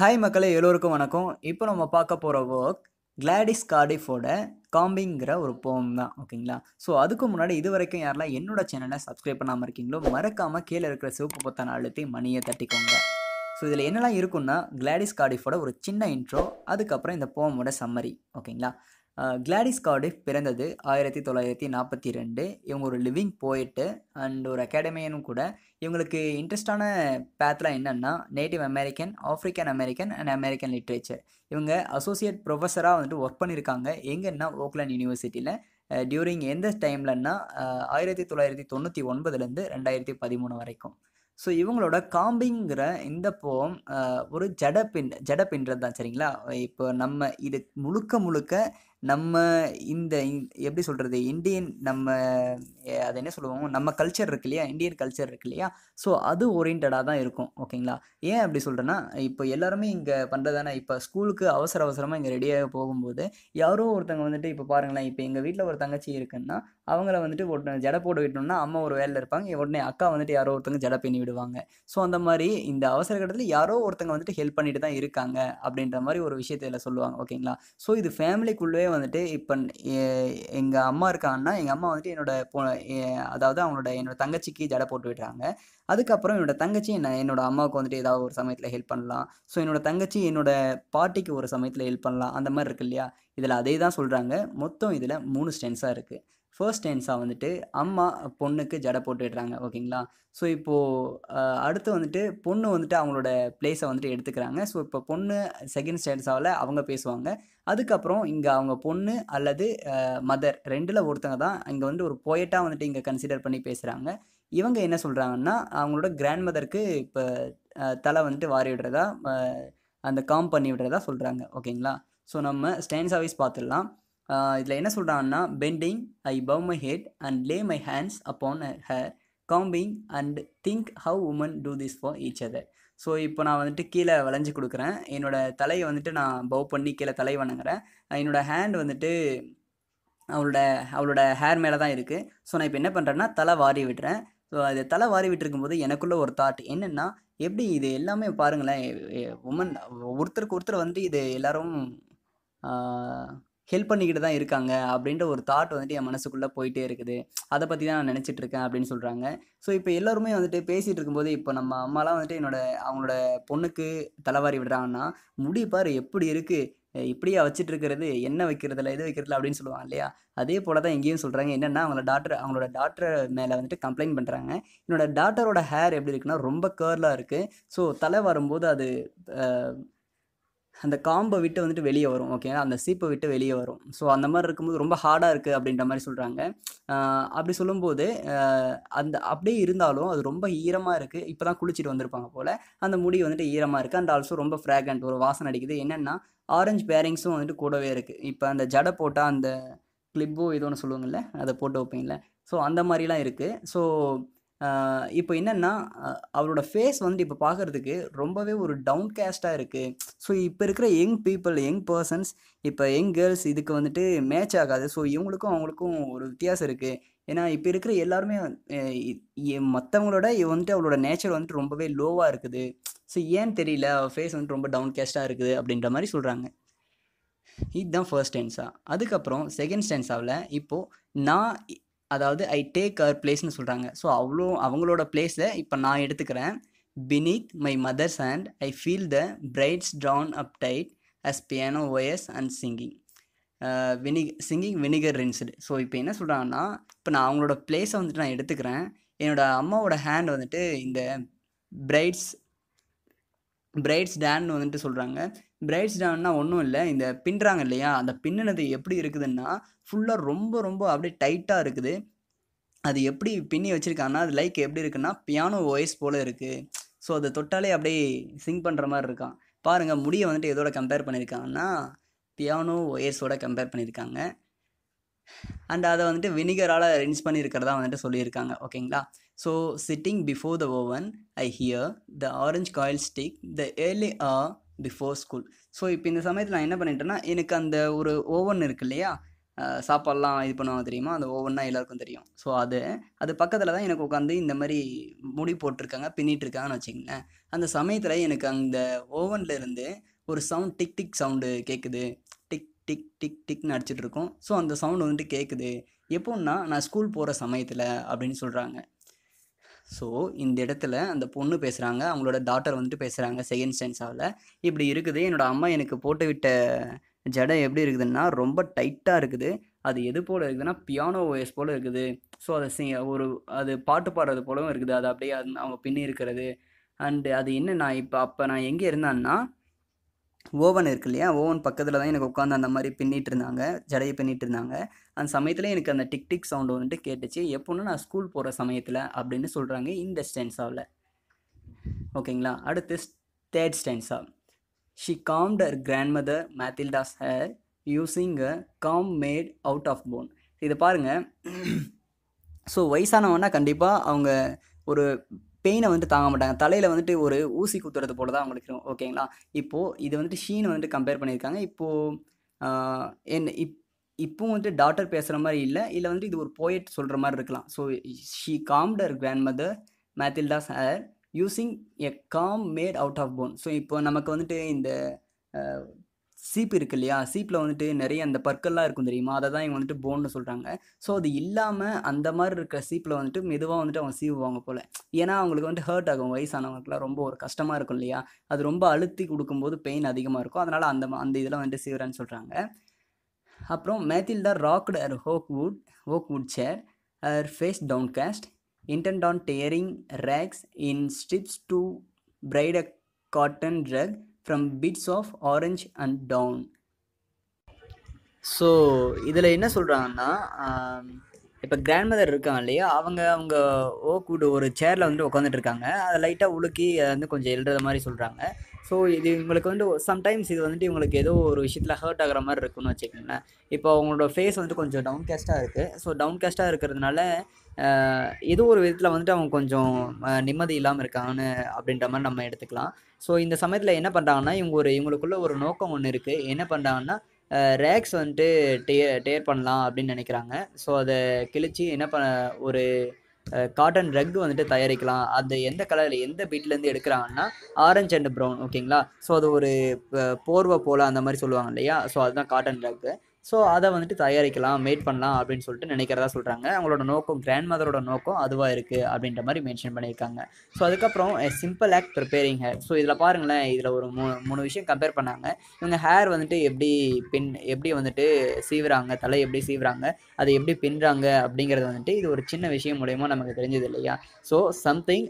hi மக்களே எல்லோருக்கும் வணக்கம் இப்போ நம்ம பார்க்க போகிற ஒர்க் கிளாடிஸ் கார்டிஃபோட காம்பிங்கிற ஒரு போம் தான் ஓகேங்களா ஸோ அதுக்கு முன்னாடி இது வரைக்கும் யாரெல்லாம் என்னோட சேனலை சப்ஸ்கிரைப் பண்ணாமல் இருக்கீங்களோ மறக்காமல் கீழே இருக்கிற சிவப்பு பொத்தான அழுத்தி மணியை தட்டிக்கோங்க ஸோ இதில் என்னெல்லாம் இருக்குன்னா கிளாடிஸ் கார்டிஃபோட ஒரு சின்ன இன்ட்ரோ அதுக்கப்புறம் இந்த போமோட சம்மரி ஓகேங்களா கிளாடிஸ் கார்டிஃப் பிறந்தது ஆயிரத்தி தொள்ளாயிரத்தி நாற்பத்தி ரெண்டு இவங்க ஒரு லிவிங் போயிட்டு அண்ட் ஒரு அகாடமியனும் கூட இவங்களுக்கு இன்ட்ரெஸ்டான பேத்தெலாம் என்னென்னா native American African American and American literature இவங்க அசோசியேட் ப்ரொஃபஸராக வந்துட்டு ஒர்க் பண்ணியிருக்காங்க எங்கன்னா ஓக்லாண்ட் யூனிவர்சிட்டியில் டியூரிங் எந்த டைம்லன்னா ஆயிரத்தி தொள்ளாயிரத்தி தொண்ணூற்றி ஒன்பதுலேருந்து ரெண்டாயிரத்தி பதிமூணு வரைக்கும் ஸோ இவங்களோட காம்பிங்கிற இந்த போம் ஒரு ஜட பின் ஜட பின்றது தான் சரிங்களா இப்போ நம்ம இது முழுக்க முழுக்க நம்ம இந்த எப்படி சொல்கிறது இந்தியன் நம்ம அதை என்ன சொல்லுவோம் நம்ம கல்ச்சர் இருக்கு இல்லையா இந்தியன் கல்ச்சர் இருக்கு இல்லையா ஸோ அது ஓரியன்டாக தான் இருக்கும் ஓகேங்களா ஏன் அப்படி சொல்கிறேன்னா இப்போ எல்லாருமே இங்கே பண்ணுறதானே இப்போ ஸ்கூலுக்கு அவசர அவசரமாக இங்கே ரெடியாக போகும்போது யாரோ ஒருத்தங்க வந்துட்டு இப்போ பாருங்களேன் இப்போ எங்கள் வீட்டில் ஒரு தங்கச்சி இருக்குன்னா அவங்கள வந்துட்டு ஒருத்தன் ஜடை போட்டு விட்டோம்னா அம்மா ஒரு வேலையில் இருப்பாங்க உடனே அக்கா வந்துட்டு யாரோ ஒருத்தங்க ஜடை பின்னி விடுவாங்க ஸோ அந்த மாதிரி இந்த அவசர கட்டத்தில் யாரோ ஒருத்தங்க வந்துட்டு ஹெல்ப் பண்ணிட்டு தான் இருக்காங்க அப்படின்ற மாதிரி ஒரு விஷயத்தில் சொல்லுவாங்க ஓகேங்களா ஸோ இது ஃபேமிலிக்குள்ளே வந்துட்டு இப்போ எங்கள் அம்மா இருக்காங்கன்னா எங்கள் அம்மா வந்துட்டு என்னோட பொ அதாவது அவங்களோட என்னோட தங்கச்சிக்கு ஜடை போட்டு விடுறாங்க அதுக்கப்புறம் என்னோட தங்கச்சி என்ன என்னோட அம்மாவுக்கு வந்துட்டு ஏதாவது ஒரு சமயத்தில் ஹெல்ப் பண்ணலாம் ஸோ என்னோட தங்கச்சி என்னோட பாட்டிக்கு ஒரு சமயத்தில் ஹெல்ப் பண்ணலாம் அந்த மாதிரி இருக்கு இல்லையா இதில் அதே தான் சொல்கிறாங்க மொத்தம் இதில் மூணு ஸ்டென்ஸாக இருக்குது ஃபர்ஸ்ட் டென்ஸாக வந்துட்டு அம்மா பொண்ணுக்கு ஜடை போட்டு விடுறாங்க ஓகேங்களா ஸோ இப்போது அடுத்து வந்துட்டு பொண்ணு வந்துட்டு அவங்களோட பிளேஸை வந்துட்டு எடுத்துக்கிறாங்க ஸோ இப்போ பொண்ணு செகண்ட் ஸ்டேண்ட்ஸாவில் அவங்க பேசுவாங்க அதுக்கப்புறம் இங்கே அவங்க பொண்ணு அல்லது மதர் ரெண்டில் ஒருத்தங்க தான் இங்கே வந்துட்டு ஒரு போயட்டாக வந்துட்டு இங்கே கன்சிடர் பண்ணி பேசுகிறாங்க இவங்க என்ன சொல்கிறாங்கன்னா அவங்களோட கிராண்ட் மதருக்கு இப்போ தலை வந்துட்டு வாரி விடுறதா அந்த காம் பண்ணி விடுறதா சொல்கிறாங்க ஓகேங்களா ஸோ நம்ம ஸ்டேண்ட்ஸாவைஸ் பார்த்துடலாம் இதில் என்ன சொல்கிறாங்கன்னா bending I bow my head and lay my hands upon hair combing and think how women do this for each other so இப்போ நான் வந்துட்டு கீழே வளைஞ்சு கொடுக்குறேன் என்னோடய தலையை வந்துட்டு நான் பவ் பண்ணி கீழே தலை வணங்குறேன் என்னோடய ஹேண்ட் வந்துட்டு அவளோட அவளோட ஹேர் மேலே தான் இருக்குது ஸோ நான் இப்போ என்ன பண்ணுறேன்னா தலை வாரி விட்டுறேன் ஸோ அது தலை வாரி விட்டுருக்கும் போது எனக்குள்ளே ஒரு தாட் என்னென்னா எப்படி இது எல்லாமே பாருங்களேன் உமன் ஒருத்தருக்கு ஒருத்தர் வந்துட்டு இது எல்லோரும் ஹெல்ப் பண்ணிக்கிட்டு தான் இருக்காங்க அப்படின்ற ஒரு தாட் வந்துட்டு என் மனசுக்குள்ளே போயிட்டே இருக்குது அதை பற்றி தான் நான் நினச்சிட்டு இருக்கேன் அப்படின்னு சொல்கிறாங்க ஸோ இப்போ எல்லாருமே வந்துட்டு பேசிகிட்டு இருக்கும்போது இப்போ நம்ம அம்மாலாம் வந்துட்டு என்னோட அவங்களோட பொண்ணுக்கு தலைவாரி விடுறாங்கன்னா முடிப்பார் எப்படி இருக்குது இப்படியே வச்சுட்டு இருக்கிறது என்ன வைக்கிறதுல எது வைக்கிறதுல அப்படின்னு சொல்லுவாங்க இல்லையா அதே போல் தான் எங்கேயும் சொல்கிறாங்க என்னென்னா அவங்களோட டாக்டர் அவங்களோட டாக்டர் மேலே வந்துட்டு கம்ப்ளைண்ட் பண்ணுறாங்க என்னோட டாக்டரோட ஹேர் எப்படி இருக்குன்னா ரொம்ப கேர்லாக இருக்குது ஸோ தலை வரும்போது அது அந்த காம்பை விட்டு வந்துட்டு வெளியே வரும் ஓகேங்களா அந்த சீப்பை விட்டு வெளியே வரும் ஸோ அந்த மாதிரி இருக்கும்போது ரொம்ப ஹார்டாக இருக்குது அப்படின்ற மாதிரி சொல்கிறாங்க அப்படி சொல்லும்போது அந்த அப்படியே இருந்தாலும் அது ரொம்ப ஈரமாக இருக்குது இப்போ தான் குளிச்சுட்டு வந்திருப்பாங்க போல் அந்த முடி வந்துட்டு ஈரமாக இருக்குது அண்ட் ஆல்சோ ரொம்ப ஃப்ராக்ரண்ட் ஒரு வாசனை அடிக்குது என்னென்னா ஆரஞ்சு பேரிங்ஸும் வந்துட்டு கூடவே இருக்குது இப்போ அந்த ஜடை போட்டால் அந்த கிளிப்போ இது ஒன்று சொல்லுவாங்கல்ல அதை போட்டு வைப்பீங்களே ஸோ அந்த மாதிரிலாம் இருக்குது ஸோ இப்போ என்னென்னா அவரோட ஃபேஸ் வந்துட்டு இப்போ பார்க்குறதுக்கு ரொம்பவே ஒரு டவுன் கேஸ்டாக இருக்குது ஸோ இப்போ இருக்கிற யங் பீப்புள் யங் பர்சன்ஸ் இப்போ யங் கேர்ள்ஸ் இதுக்கு வந்துட்டு மேட்ச் ஆகாது ஸோ இவங்களுக்கும் அவங்களுக்கும் ஒரு வித்தியாசம் இருக்குது ஏன்னா இப்போ இருக்கிற எல்லாருமே மற்றவங்களோட வந்துட்டு அவளோட நேச்சர் வந்துட்டு ரொம்பவே லோவாக இருக்குது ஸோ ஏன்னு தெரியல அவள் ஃபேஸ் வந்துட்டு ரொம்ப டவுன் கேஸ்டாக இருக்குது அப்படின்ற மாதிரி சொல்கிறாங்க இதுதான் ஃபர்ஸ்ட் டென்ஸாக அதுக்கப்புறம் செகண்ட் ஸ்டென்ஸாவில் இப்போது நான் அதாவது ஐ டேக் அவர் பிளேஸ்னு சொல்கிறாங்க ஸோ அவ்வளோ அவங்களோட பிளேஸில் இப்போ நான் எடுத்துக்கிறேன் beneath my mother's hand I feel the braids drawn up tight as piano wires and singing வினி சிங்கிங் வினிகர் ரின்ஸ்டு ஸோ இப்போ என்ன சொல்கிறாங்கன்னா இப்போ நான் அவங்களோட பிளேஸை வந்துட்டு நான் எடுத்துக்கிறேன் என்னோடய அம்மாவோட ஹேண்ட் வந்துட்டு இந்த பிரைட்ஸ் பிரைட்ஸ் டேன்னு வந்துட்டு சொல்கிறாங்க பிரைட்ஸ் டவுன்னா ஒன்றும் இல்லை இந்த பின்னுறாங்க இல்லையா அந்த பின்னினது எப்படி இருக்குதுன்னா ஃபுல்லாக ரொம்ப ரொம்ப அப்படியே டைட்டாக இருக்குது அது எப்படி பின்னி வச்சுருக்காங்கன்னா அது லைக் எப்படி இருக்குன்னா பியானோ வாய்ஸ் போல் இருக்குது ஸோ அதை தொட்டாலே அப்படியே சிங் பண்ணுற மாதிரி இருக்கான் பாருங்கள் முடியை வந்துட்டு எதோட கம்பேர் பண்ணியிருக்காங்கன்னா பியானோ ஒயர்ஸோட கம்பேர் பண்ணியிருக்காங்க அண்ட் அதை வந்துட்டு வினிகரால் ரின்ஸ் பண்ணியிருக்கிறதா வந்துட்டு சொல்லியிருக்காங்க ஓகேங்களா so sitting before the oven I hear the orange coil stick the early ah before school so இப்போ இந்த சமயத்தில் நான் என்ன பண்ணிட்டேன்னா எனக்கு அந்த ஒரு ஓவன் இருக்கு இல்லையா சாப்பாடெலாம் இது பண்ணுவாங்க தெரியுமா அந்த ஓவன்னா எல்லாருக்கும் தெரியும் ஸோ அது அது பக்கத்தில் தான் எனக்கு உட்காந்து இந்த மாதிரி முடி போட்டிருக்காங்க பின்னிட்டுருக்காங்கன்னு வச்சுக்கங்களேன் அந்த சமயத்தில் எனக்கு அந்த ஓவனில் இருந்து ஒரு சவுண்ட் டிக் டிக் சவுண்டு கேட்குது டிக் டிக் டிக் டிக்னு அடிச்சிட்ருக்கோம் ஸோ அந்த சவுண்டு வந்துட்டு கேட்குது எப்போன்னா நான் ஸ்கூல் போகிற சமயத்தில் அப்படின்னு சொல்கிறாங்க ஸோ இந்த இடத்துல அந்த பொண்ணு பேசுகிறாங்க அவங்களோட டாட்டர் வந்துட்டு பேசுகிறாங்க செகண்ட் ஸ்டென்ஸாவில் இப்படி இருக்குது என்னோடய அம்மா எனக்கு போட்டுவிட்ட ஜடம் ஜடை எப்படி இருக்குதுன்னா ரொம்ப டைட்டாக இருக்குது அது எது போல் இருக்குதுன்னா பியானோ ஓஎஸ் போல் இருக்குது ஸோ அதை ஒரு அது பாட்டு பாடுறது போலவும் இருக்குது அது அப்படியே அவங்க பின்னி இருக்கிறது அண்டு அது என்ன நான் இப்போ அப்போ நான் எங்கே இருந்தான்னா ஓவன் இருக்கு இல்லையா ஓவன் பக்கத்தில் தான் எனக்கு உட்காந்து அந்த மாதிரி பின்னிட்டு இருந்தாங்க ஜடையை பின்னிட்டு இருந்தாங்க அந்த சமயத்தில் எனக்கு அந்த டிக் டிக் சவுண்டு வந்துட்டு கேட்டுச்சு எப்போன்னா நான் ஸ்கூல் போகிற சமயத்தில் அப்படின்னு சொல்கிறாங்க இந்த ஸ்டென்ஸாவில் ஓகேங்களா அடுத்து third stanza she combed her grandmother Mathilda's hair using a comb made out of bone இதை பாருங்கள் ஸோ வயசானவன்னா கண்டிப்பாக அவங்க ஒரு பெயினை வந்துட்டு தாங்க மாட்டாங்க தலையில் வந்துட்டு ஒரு ஊசி குத்துறது போல தான் அவங்களுக்கு இருக்கும் ஓகேங்களா இப்போது இது வந்துட்டு ஷீன் வந்துட்டு கம்பேர் பண்ணியிருக்காங்க இப்போது என் இப் இப்போவும் வந்துட்டு டாக்டர் பேசுகிற மாதிரி இல்லை இல்லை வந்துட்டு இது ஒரு போயட் சொல்கிற மாதிரி இருக்கலாம் so she combed her grandmother Mathilda சார் using a comb made out of bone so இப்போ நமக்கு வந்துட்டு இந்த சீப் இருக்கு இல்லையா சீப்பில் வந்துட்டு நிறைய அந்த பற்கள்லாம் இருக்கும் தெரியுமா அதை தான் இவங்க வந்துட்டு போன்னு சொல்கிறாங்க ஸோ அது இல்லாமல் அந்த மாதிரி இருக்கிற சீப்பில் வந்துட்டு மெதுவாக வந்துட்டு அவங்க சீவுவாங்க போல் ஏன்னா அவங்களுக்கு வந்துட்டு ஹர்ட் ஆகும் வயசானவங்களுக்குலாம் ரொம்ப ஒரு கஷ்டமாக இருக்கும் இல்லையா அது ரொம்ப அழுத்தி கொடுக்கும்போது பெயின் அதிகமாக இருக்கும் அதனால் அந்த அந்த இதெல்லாம் வந்துட்டு சீவுறேன்னு சொல்கிறாங்க அப்புறம் மேத்தில்டா ராக்டு அர் ஹோக்வுட் ஹோக்வுட் சேர் her face down cast intent on daring rags in strips to braid cotton rug from bits of orange and down so இதில் என்ன சொல்கிறாங்கன்னா இப்போ கிராண்ட் மதர் இருக்காங்க இல்லையா அவங்க அவங்க ஓ கூட ஒரு சேரில் வந்து உட்காந்துட்டு இருக்காங்க அதை லைட்டாக உலுக்கி அதை வந்து கொஞ்சம் எழுதுற மாதிரி சொல்கிறாங்க ஸோ இது உங்களுக்கு வந்து சம்டைம்ஸ் இது வந்துட்டு இவங்களுக்கு ஏதோ ஒரு விஷயத்தில் ஹர்ட் ஆகிற மாதிரி இருக்குன்னு வச்சுக்கோங்களேன் இப்போ அவங்களோட ஃபேஸ் வந்துட்டு கொஞ்சம் டவுன் கேஸ்ட்டாக இருக்குது ஸோ டவுன் கேஸ்ட்டாக இருக்கிறதுனால ஏதோ ஒரு விதத்தில் வந்துட்டு அவங்க கொஞ்சம் நிம்மதி இல்லாமல் இருக்காங்கன்னு அப்படின்ற மாதிரி நம்ம எடுத்துக்கலாம் ஸோ இந்த சமயத்தில் என்ன பண்ணுறாங்கன்னா இவங்க ஒரு இவங்களுக்குள்ள ஒரு நோக்கம் ஒன்று இருக்குது என்ன பண்ணுறாங்கன்னா ரேக்ஸ் வந்துட்டு டே டேர் பண்ணலாம் அப்படின்னு நினைக்கிறாங்க ஸோ அதை கிழிச்சு என்ன பண்ண ஒரு காட்டன் ரக் வந்துட்டு தயாரிக்கலாம் அது எந்த கலரில் எந்த பீட்லேருந்து எடுக்கிறாங்கன்னா ஆரஞ்சு அண்ட் ப்ரௌன் ஓகேங்களா ஸோ அது ஒரு போர்வை போல் அந்த மாதிரி சொல்லுவாங்க இல்லையா ஸோ அதுதான் காட்டன் ரக்கு ஸோ அதை வந்துட்டு தயாரிக்கலாம் மேட் பண்ணலாம் அப்படின்னு சொல்லிட்டு நினைக்கிறதா சொல்கிறாங்க அவங்களோட நோக்கம் கிராண்ட் மதரோட நோக்கம் அதுவாக இருக்குது அப்படின்ற மாதிரி மென்ஷன் பண்ணியிருக்காங்க ஸோ அதுக்கப்புறம் simple act preparing hair so இதில் பாருங்களேன் இதில் ஒரு மூணு மூணு விஷயம் கம்பேர் பண்ணாங்க இவங்க ஹேர் வந்துட்டு எப்படி பின் எப்படி வந்துட்டு சீவுறாங்க தலை எப்படி சீவுறாங்க அதை எப்படி பின்னுறாங்க அப்படிங்கிறது வந்துட்டு இது ஒரு சின்ன விஷயம் மூலயமா நமக்கு தெரிஞ்சது இல்லையா so something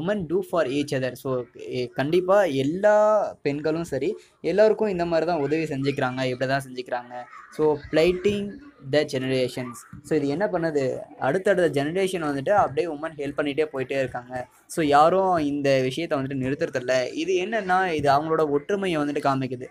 women do for each other so கண்டிப்பாக எல்லா பெண்களும் சரி எல்லாருக்கும் இந்த மாதிரி தான் உதவி செஞ்சுக்கிறாங்க இப்படி தான் செஞ்சுக்கிறாங்க so plaiting the generations so இது என்ன பண்ணுது அடுத்தடுத்த ஜெனரேஷன் வந்துட்டு அப்படியே உமன் ஹெல்ப் பண்ணிகிட்டே போயிட்டே இருக்காங்க ஸோ யாரும் இந்த விஷயத்தை வந்துட்டு நிறுத்துறதில்ல இது என்னென்னா இது அவங்களோட ஒற்றுமையை வந்துட்டு காமிக்குது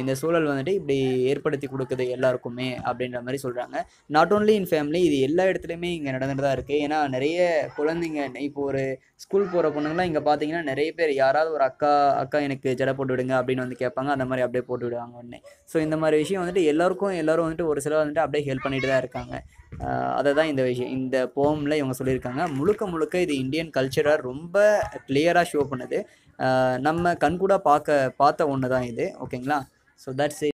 இந்த சூழல் வந்துட்டு இப்படி ஏற்படுத்தி கொடுக்குது எல்லாருக்குமே அப்படின்ற மாதிரி சொல்கிறாங்க நாட் ஓன்லி இன் ஃபேமிலி இது எல்லா இடத்துலையுமே இங்கே நடந்துட்டு தான் இருக்குது ஏன்னா நிறைய குழந்தைங்க இப்போ ஒரு ஸ்கூல் போகிற பொண்ணுங்களாம் இங்கே பார்த்தீங்கன்னா நிறைய பேர் யாராவது ஒரு அக்கா அக்கா எனக்கு ஜடை போட்டு விடுங்க அப்படின்னு வந்து கேட்பாங்க அந்த மாதிரி அப்படியே போட்டு விடுவாங்க உடனே ஸோ இந்த மாதிரி விஷயம் வந்துட்டு எல்லாருக்கும் எல்லோரும் வந்துட்டு ஒரு சிலர் வந்துட்டு அப்படியே ஹெல்ப் பண்ணிட்டு தான் இருக்காங்க அதை தான் இந்த விஷயம் இந்த போம்ல இவங்க சொல்லியிருக்காங்க முழுக்க முழுக்க இது இந்தியன் கல்ச்சராக ரொம்ப கிளியராக ஷோ பண்ணுது நம்ம கண்கூடாக பார்க்க பார்த்த ஒன்று தான் இது ஓகேங்களா ஸோ தட்ஸ்